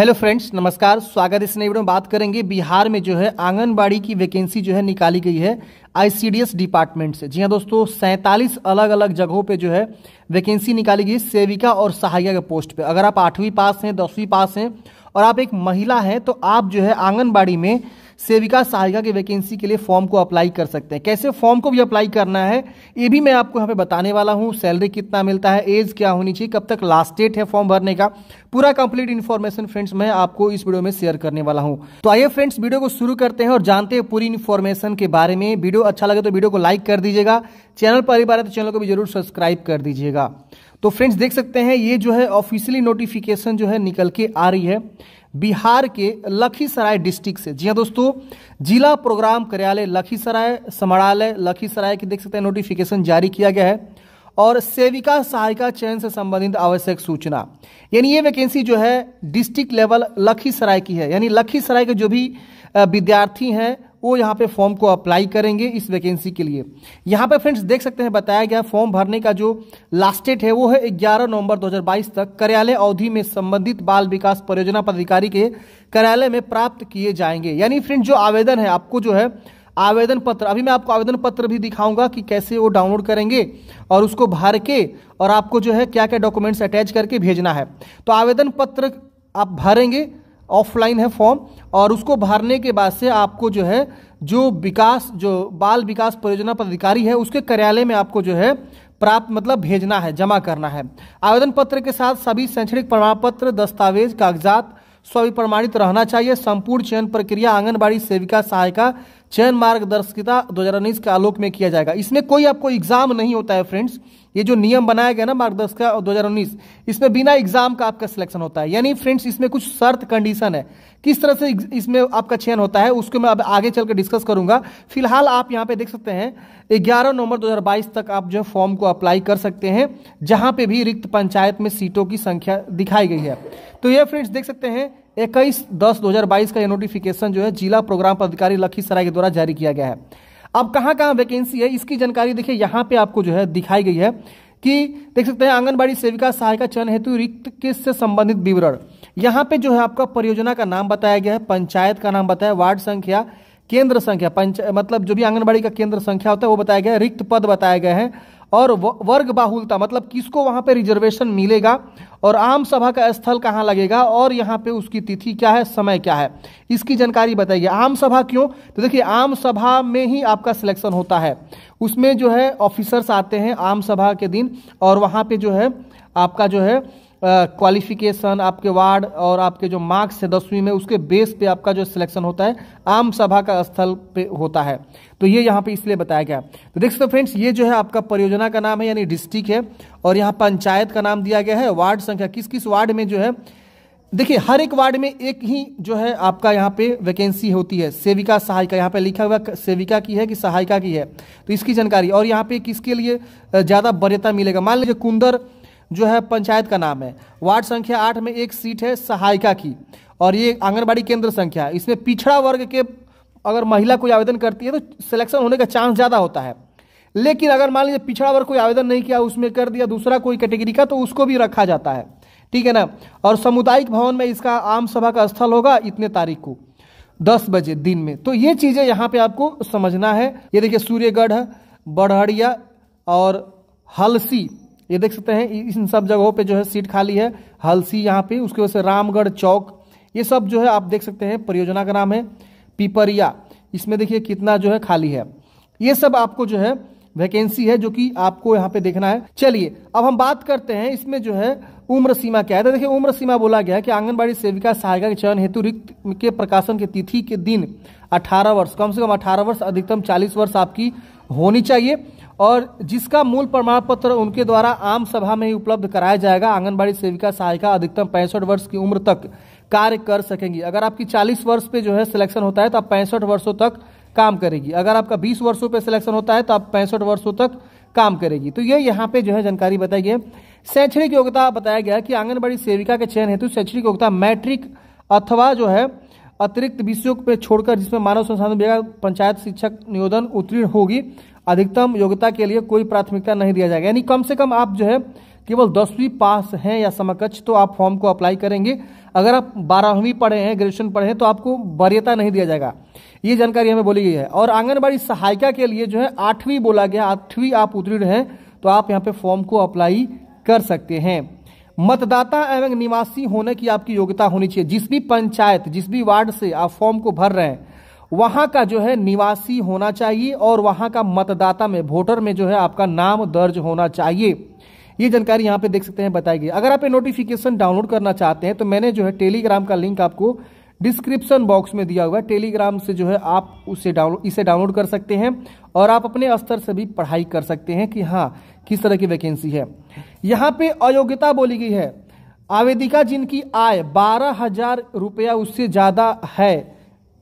hello friends नमस्कार स्वागत इस नई वीडियो में बात करेंगे बिहार में जो है आंगनबाड़ी की वैकेंसी जो है निकाली गई है आईसीडीएस डिपार्टमेंट से जी हाँ दोस्तों सैंतालीस अलग अलग जगहों पे जो है वैकेंसी निकाली गई सेविका और सहायिका के पोस्ट पे अगर आप आठवीं पास हैं दसवीं पास हैं और आप एक महिला हैं तो आप जो है आंगनबाड़ी में सेविका सहायिका की वैकेंसी के लिए फॉर्म को अप्लाई कर सकते हैं कैसे फॉर्म को भी अप्लाई करना है ये भी मैं आपको यहाँ पे बताने वाला हूँ सैलरी कितना मिलता है एज क्या होनी चाहिए कब तक लास्ट डेट है फॉर्म भरने का पूरा कंप्लीट इन्फॉर्मेशन फ्रेंड्स मैं आपको इस वीडियो में शेयर करने वाला हूँ तो आइए फ्रेंड्स वीडियो को शुरू करते हैं और जानते हैं पूरी इन्फॉर्मेशन के बारे में वीडियो अच्छा लगे तो वीडियो को लाइक कर दीजिएगा चैनल पर बार है तो चैनल को भी जरूर सब्सक्राइब कर दीजिएगा तो फ्रेंड्स देख सकते हैं ये जो है ऑफिशियली नोटिफिकेशन जो है निकल के आ रही है बिहार के लखीसराय डिस्ट्रिक्ट से जी हाँ दोस्तों जिला प्रोग्राम कार्यालय लखीसराय समाड़ालय लखीसराय की देख सकते हैं नोटिफिकेशन जारी किया गया है और सेविका सहायिका चयन से संबंधित आवश्यक सूचना यानी ये वैकेंसी जो है डिस्ट्रिक्ट लेवल लखीसराय की है यानी लखीसराय के जो भी विद्यार्थी हैं वो यहाँ पे फॉर्म को अप्लाई करेंगे इस वैकेंसी के लिए यहाँ पे फ्रेंड्स देख सकते हैं बताया गया फॉर्म भरने का जो लास्ट डेट है वो है 11 नवंबर 2022 तक कार्यालय अवधि में संबंधित बाल विकास परियोजना पदाधिकारी के कार्यालय में प्राप्त किए जाएंगे यानी फ्रेंड्स जो आवेदन है आपको जो है आवेदन पत्र अभी मैं आपको आवेदन पत्र भी दिखाऊंगा कि कैसे वो डाउनलोड करेंगे और उसको भर के और आपको जो है क्या क्या डॉक्यूमेंट्स अटैच करके भेजना है तो आवेदन पत्र आप भरेंगे ऑफलाइन है फॉर्म और उसको भरने के बाद से आपको जो है जो विकास जो बाल विकास परियोजना पदाधिकारी है उसके कार्यालय में आपको जो है प्राप्त मतलब भेजना है जमा करना है आवेदन पत्र के साथ सभी शैक्षणिक प्रमाण पत्र दस्तावेज कागजात सभी प्रमाणित रहना चाहिए संपूर्ण चयन प्रक्रिया आंगनबाड़ी सेविका सहायिका चयन मार्गदर्शिता उन्नीस के आलोक में किया जाएगा इसमें कोई आपको एग्जाम नहीं होता है फ्रेंड्स ये जो नियम बनाया गया ना मार्गदर्शिका उन्नीस इसमें बिना एग्जाम का आपका सिलेक्शन होता है यानी फ्रेंड्स इसमें कुछ शर्त कंडीशन है किस तरह से इसमें आपका चयन होता है उसको मैं अब आगे चलकर डिस्कस करूंगा फिलहाल आप यहाँ पे देख सकते हैं 11 नवंबर 2022 तक आप जो फॉर्म को अप्लाई कर सकते हैं जहां पे भी रिक्त पंचायत में सीटों की संख्या दिखाई गई है तो यह फ्रेंड्स देख सकते हैं इक्कीस दस 2022 का यह नोटिफिकेशन जो है जिला प्रोग्राम पदाधिकारी लखीसराय के द्वारा जारी किया गया है अब कहाँ कहाँ वैकेंसी है इसकी जानकारी देखिए यहाँ पे आपको जो है दिखाई गई है कि देख सकते हैं आंगनबाड़ी सेविका सहायिका चयन हेतु रिक्त किस से संबंधित विवरण यहाँ पे जो है आपका परियोजना का नाम बताया गया है पंचायत का नाम बताया वार्ड संख्या केंद्र संख्या पंच मतलब जो भी आंगनबाड़ी का केंद्र संख्या होता है वो बताया गया है रिक्त पद बताया गया है और वर्ग बाहुलता मतलब किसको वहाँ पे रिजर्वेशन मिलेगा और आम सभा का स्थल कहाँ लगेगा और यहाँ पे उसकी तिथि क्या है समय क्या है इसकी जानकारी बताइए आम सभा क्यों तो देखिए आम सभा में ही आपका सिलेक्शन होता है उसमें जो है ऑफिसर्स आते हैं आम सभा के दिन और वहाँ पे जो है आपका जो है क्वालिफिकेशन आपके वार्ड और आपके जो मार्क्स है दसवीं में उसके बेस पे आपका जो सिलेक्शन होता है आम सभा का स्थल पे होता है तो ये यहाँ पे इसलिए बताया गया तो देख सकते फ्रेंड्स ये जो है आपका परियोजना का नाम है यानी डिस्ट्रिक्ट है और यहाँ पंचायत का नाम दिया गया है वार्ड संख्या किस किस वार्ड में जो है देखिए हर एक वार्ड में एक ही जो है आपका यहाँ पे वैकेंसी होती है सेविका सहायिका यहाँ पे लिखा हुआ सेविका की है कि सहायिका की है तो इसकी जानकारी और यहाँ पे किसके लिए ज़्यादा बरेता मिलेगा मान लीजिए कुंदर जो है पंचायत का नाम है वार्ड संख्या आठ में एक सीट है सहायिका की और ये आंगनबाड़ी केंद्र संख्या है इसमें पिछड़ा वर्ग के अगर महिला कोई आवेदन करती है तो सिलेक्शन होने का चांस ज़्यादा होता है लेकिन अगर मान लीजिए पिछड़ा वर्ग कोई आवेदन नहीं किया उसमें कर दिया दूसरा कोई कैटेगरी का तो उसको भी रखा जाता है ठीक है ना और सामुदायिक भवन में इसका आम सभा का स्थल होगा इतने तारीख को दस बजे दिन में तो ये चीज़ें यहाँ पे आपको समझना है ये देखिए सूर्यगढ़ बड़हड़िया और हलसी ये देख सकते हैं इन सब जगहों पे जो है सीट खाली है हलसी यहाँ पे उसके वजह से रामगढ़ चौक ये सब जो है आप देख सकते हैं परियोजना का नाम है पिपरिया इसमें देखिए कितना जो है खाली है ये सब आपको जो है वैकेंसी है जो कि आपको यहाँ पे देखना है चलिए अब हम बात करते हैं इसमें जो है उम्र सीमा क्या है तो देखिए उम्र सीमा बोला गया है कि आंगनबाड़ी सेविका सहायिका के चयन हेतु रिक्त के प्रकाशन के तिथि के दिन 18 वर्ष कम से कम 18 वर्ष अधिकतम 40 वर्ष आपकी होनी चाहिए और जिसका मूल प्रमाण पत्र उनके द्वारा आम सभा में ही उपलब्ध कराया जाएगा आंगनबाड़ी सेविका सहायिका अधिकतम पैंसठ वर्ष की उम्र तक कार्य कर सकेंगी अगर आपकी 40 वर्ष पे जो है सिलेक्शन होता है तो आप पैंसठ वर्षों तक काम करेगी अगर आपका 20 वर्षों पे सिलेक्शन होता है तो आप पैंसठ वर्षों तक काम करेगी तो ये यहाँ पे जो है जानकारी बताई गई शैक्षणिक योग्यता बताया गया कि आंगनबाड़ी सेविका के चयन हेतु शैक्षणिक योग्यता मैट्रिक अथवा जो है अतिरिक्त विषयों पर छोड़कर जिसमें मानव संसाधन विभाग पंचायत शिक्षक नियोजन उत्तीर्ण होगी अधिकतम योग्यता के लिए कोई प्राथमिकता नहीं दिया जाएगा यानी कम से कम आप जो है केवल दसवीं पास हैं या समकक्ष तो आप फॉर्म को अप्लाई करेंगे अगर आप बारहवीं पढ़े हैं ग्रेजुएशन पढ़े हैं तो आपको वरीयता नहीं दिया जाएगा ये जानकारी हमें बोली गई है और आंगनबाड़ी सहायिका के लिए जो है आठवीं बोला गया आठवीं आप उत्तीर्ण हैं तो आप यहाँ पे फॉर्म को अप्लाई कर सकते हैं मतदाता एवं निवासी होने की आपकी योग्यता होनी चाहिए जिस भी पंचायत जिस भी वार्ड से आप फॉर्म को भर रहे हैं वहां का जो है निवासी होना चाहिए और वहां का मतदाता में वोटर में जो है आपका नाम दर्ज होना चाहिए ये जानकारी यहाँ पे देख सकते हैं बताई गई अगर आप ये नोटिफिकेशन डाउनलोड करना चाहते हैं तो मैंने जो है टेलीग्राम का लिंक आपको डिस्क्रिप्शन बॉक्स में दिया हुआ है टेलीग्राम से जो है आप उसे डाउनलोड इसे डाउनलोड कर सकते हैं और आप अपने स्तर से भी पढ़ाई कर सकते हैं कि हाँ किस तरह की वैकेंसी है यहाँ पे अयोग्यता बोली गई है आवेदिका जिनकी आय बारह हजार रुपया उससे ज़्यादा है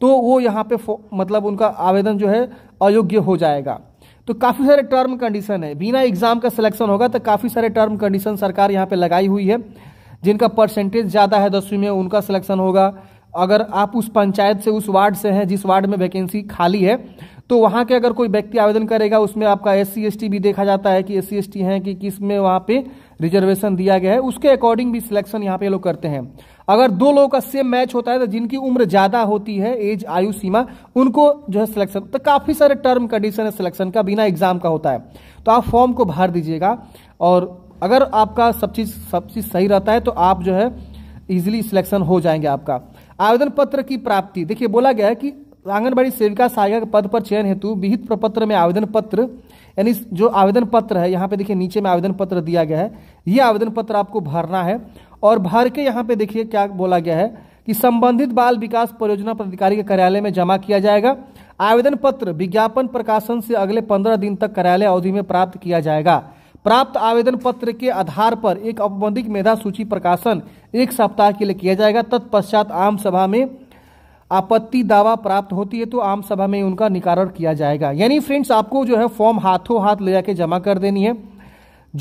तो वो यहाँ पे मतलब उनका आवेदन जो है अयोग्य हो जाएगा तो काफ़ी सारे टर्म कंडीशन है बिना एग्जाम का सिलेक्शन होगा तो काफ़ी सारे टर्म कंडीशन सरकार यहाँ पे लगाई हुई है जिनका परसेंटेज ज़्यादा है दसवीं में उनका सिलेक्शन होगा अगर आप उस पंचायत से उस वार्ड से हैं जिस वार्ड में वैकेंसी खाली है तो वहाँ के अगर कोई व्यक्ति आवेदन करेगा उसमें आपका एस सी भी देखा जाता है कि एस सी हैं कि किस में वहाँ पे रिजर्वेशन दिया गया है उसके अकॉर्डिंग भी सिलेक्शन यहाँ पे लोग करते हैं अगर दो लोगों का सेम मैच होता है तो जिनकी उम्र ज़्यादा होती है एज आयु सीमा उनको जो है सिलेक्शन तो काफ़ी सारे टर्म कंडीशन है सिलेक्शन का बिना एग्जाम का होता है तो आप फॉर्म को भर दीजिएगा और अगर आपका सब चीज़ सब चीज़ सही रहता है तो आप जो है ईजिली सिलेक्शन हो जाएंगे आपका आवेदन पत्र की प्राप्ति देखिए बोला गया है कि आंगनबाड़ी सेविका सहायिका के पद पर चयन हेतु विहित प्रपत्र में आवेदन पत्र यानी जो आवेदन पत्र है यहाँ पे देखिए नीचे में आवेदन पत्र दिया गया है ये आवेदन पत्र आपको भरना है और भर के यहाँ पे देखिए क्या बोला गया है कि संबंधित बाल विकास परियोजना पदाधिकारी के कार्यालय में जमा किया जाएगा आवेदन पत्र विज्ञापन प्रकाशन से अगले पंद्रह दिन तक कार्यालय अवधि में प्राप्त किया जाएगा प्राप्त आवेदन पत्र के आधार पर एक औपबंधिक मेधा सूची प्रकाशन एक सप्ताह के लिए किया जाएगा तत्पश्चात आम सभा में आपत्ति दावा प्राप्त होती है तो आम सभा में उनका निकारण किया जाएगा यानी फ्रेंड्स आपको जो है फॉर्म हाथों हाथ ले जाके जमा कर देनी है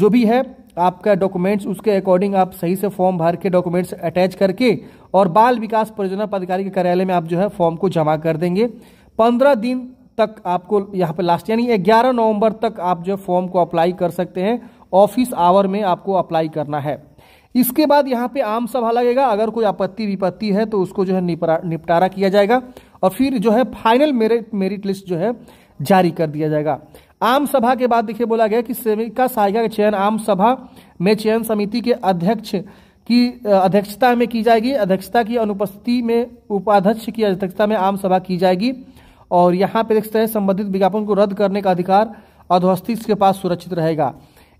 जो भी है आपका डॉक्यूमेंट्स उसके अकॉर्डिंग आप सही से फॉर्म भर के डॉक्यूमेंट्स अटैच करके और बाल विकास परियोजना पदाधिकारी के कार्यालय में आप जो है फॉर्म को जमा कर देंगे पंद्रह दिन तक आपको यहाँ पे लास्ट यानी ग्यारह नवंबर तक आप जो फॉर्म को अप्लाई कर सकते हैं ऑफिस आवर में आपको अप्लाई करना है इसके बाद यहाँ पे आम सभा लगेगा अगर कोई आपत्ति विपत्ति है तो उसको जो है निपटारा किया जाएगा और फिर जो है फाइनल मेरिट मेरिट लिस्ट जो है जारी कर दिया जाएगा आम सभा के बाद देखिए बोला गया कि सेविका सहायिका का चयन आम सभा में चयन समिति के अध्यक्ष की अध्यक्षता में की जाएगी अध्यक्षता की अनुपस्थिति में उपाध्यक्ष की अध्यक्षता में आम सभा की जाएगी और यहाँ पे देख सकते हैं संबंधित विज्ञापन को रद्द करने का अधिकार अधोस्थित के पास सुरक्षित रहेगा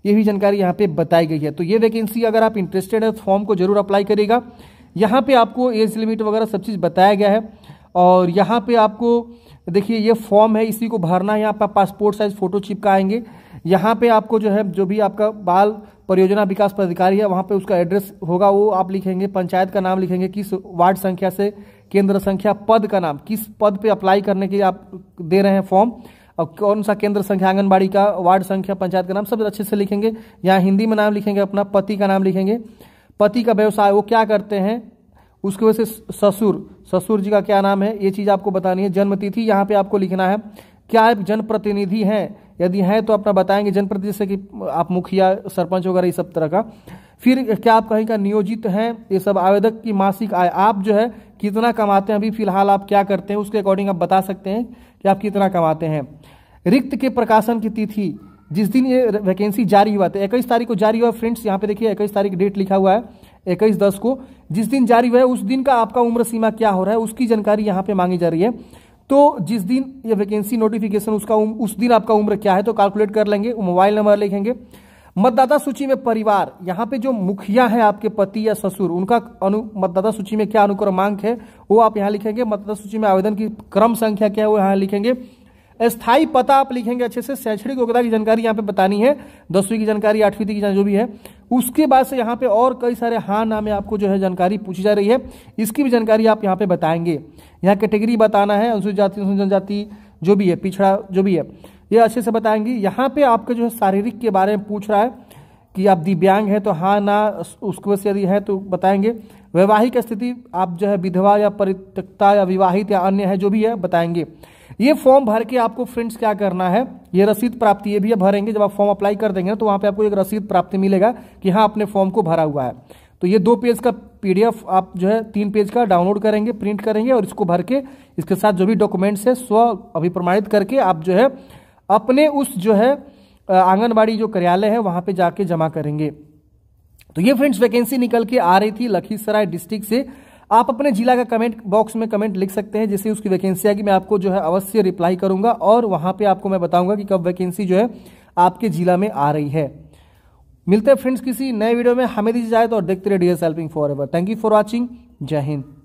ये भी जानकारी यहाँ पे बताई गई है तो ये वैकेंसी अगर आप इंटरेस्टेड है फॉर्म को जरूर अप्लाई करेगा यहाँ पे आपको एज लिमिट वगैरह सब चीज़ बताया गया है और यहाँ पे आपको देखिए ये फॉर्म है इसी को भरना है आपका पासपोर्ट साइज फोटो चिपकाएंगे यहाँ पे आपको जो है जो भी आपका बाल परियोजना विकास पदाधिकारी है वहाँ पे उसका एड्रेस होगा वो आप लिखेंगे पंचायत का नाम लिखेंगे किस वार्ड संख्या से केंद्र संख्या पद का नाम किस पद पे अप्लाई करने के आप दे रहे हैं फॉर्म और कौन सा केंद्र संख्या आंगनबाड़ी का वार्ड संख्या पंचायत का नाम सब अच्छे से लिखेंगे यहाँ हिंदी में नाम लिखेंगे अपना पति का नाम लिखेंगे पति का व्यवसाय वो क्या करते हैं उसकी वजह से ससुर ससुर जी का क्या नाम है ये चीज़ आपको बतानी है जन्मतिथि यहाँ पे आपको लिखना है क्या आप जनप्रतिनिधि हैं यदि हैं तो अपना बताएंगे जनप्रतिनिधि से कि आप मुखिया सरपंच वगैरह ये सब तरह का फिर क्या आप कहीं का नियोजित हैं ये सब आवेदक की मासिक आय आप जो है कितना कमाते हैं अभी फिलहाल आप क्या करते हैं उसके अकॉर्डिंग आप बता सकते हैं कि आप कितना कमाते हैं रिक्त के प्रकाशन की तिथि जिस दिन ये वैकेंसी जारी हुआ था तो इक्कीस तारीख को जारी हुआ फ्रेंड्स यहाँ पे देखिए इक्कीस तारीख डेट लिखा हुआ है इक्कीस दस को जिस दिन जारी हुआ है उस दिन का आपका उम्र सीमा क्या हो रहा है उसकी जानकारी यहाँ पे मांगी जा रही है तो जिस दिन ये वैकेंसी नोटिफिकेशन उसका उम, उस दिन आपका उम्र क्या है तो कैलकुलेट कर लेंगे मोबाइल नंबर लिखेंगे मतदाता सूची में परिवार यहाँ पे जो मुखिया है आपके पति या ससुर उनका अनु मतदाता सूची में क्या अनुक्रमांक है वो आप यहाँ लिखेंगे मतदाता सूची में आवेदन की क्रम संख्या क्या है वो यहाँ लिखेंगे स्थायी पता आप लिखेंगे अच्छे से शैक्षणिक योग्यता की जानकारी यहाँ पे बतानी है दसवीं की जानकारी आठवीं की जो भी है उसके बाद से यहाँ पे और कई सारे हाँ नामे आपको जो है जानकारी पूछी जा रही है इसकी भी जानकारी आप यहाँ पे बताएंगे यहाँ कैटेगरी बताना है अनुसूचित जाति अनुसूचित जनजाति जो भी है पिछड़ा जो भी है ये अच्छे से बताएंगी यहाँ पे आपके जो है शारीरिक के बारे में पूछ रहा है कि आप दिव्यांग हैं तो हाँ ना उसको से यदि है तो बताएंगे वैवाहिक स्थिति आप जो है विधवा या परित्यक्ता या विवाहित या अन्य है जो भी है बताएंगे ये फॉर्म भर के आपको फ्रेंड्स क्या करना है ये रसीद प्राप्ति ये भी भरेंगे जब आप फॉर्म अप्लाई कर देंगे ना तो वहाँ पे आपको एक रसीद प्राप्ति मिलेगा कि हाँ अपने फॉर्म को भरा हुआ है तो ये दो पेज का पीडीएफ आप जो है तीन पेज का डाउनलोड करेंगे प्रिंट करेंगे और इसको भर के इसके साथ जो भी डॉक्यूमेंट्स है स्व अभिप्रमाणित करके आप जो है अपने उस जो है आंगनबाड़ी जो कार्यालय है वहां पे जाके जमा करेंगे तो ये फ्रेंड्स वैकेंसी निकल के आ रही थी लखीसराय डिस्ट्रिक्ट से आप अपने जिला का कमेंट बॉक्स में कमेंट लिख सकते हैं जैसे उसकी वैकेंसी आएगी मैं आपको जो है अवश्य रिप्लाई करूंगा और वहां पे आपको मैं बताऊंगा कि कब वैकेंसी जो है आपके जिला में आ रही है मिलते हैं फ्रेंड्स किसी नए वीडियो में हमें दीजिए जाए तो और देखते रहे D S helping for ever thank you for watching जय हिंद